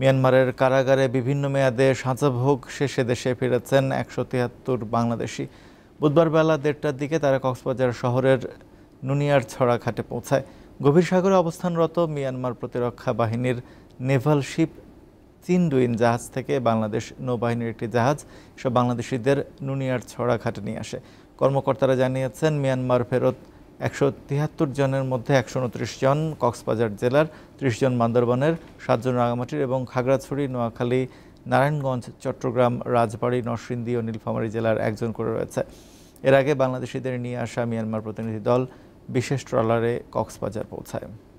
মিয়ানমারের কারাগারে বিভিন্ন মেয়াদে সাজাভোগ শেষে দেশে ফিরেছেন একশো তিয়াত্তর বাংলাদেশি বুধবার বেলা দেড়টার দিকে তারা কক্সবাজার শহরের নুনিয়ার ছড়া ঘাটে পৌঁছায় গভীর সাগরে অবস্থানরত মিয়ানমার প্রতিরক্ষা বাহিনীর নেভাল শিপ চিনডুইন জাহাজ থেকে বাংলাদেশ নৌবাহিনীর একটি জাহাজ সব বাংলাদেশিদের নুনিয়ার ছড়া ঘাটে নিয়ে আসে কর্মকর্তারা জানিয়েছেন মিয়ানমার ফেরত একশো তিয়াত্তর জনের মধ্যে একশো উনত্রিশ জন কক্সবাজার জেলার ত্রিশ জন বান্দরবানের সাতজন রাঙামাটির এবং খাগড়াছড়ি নোয়াখালী নারায়ণগঞ্জ চট্টগ্রাম রাজবাড়ী নরসিংদী ও নীলফামারী জেলার একজন করে রয়েছে এর আগে বাংলাদেশিদের নিয়ে আসা মিয়ানমার প্রতিনিধি দল বিশেষ ট্রলারে কক্সবাজার পৌঁছায়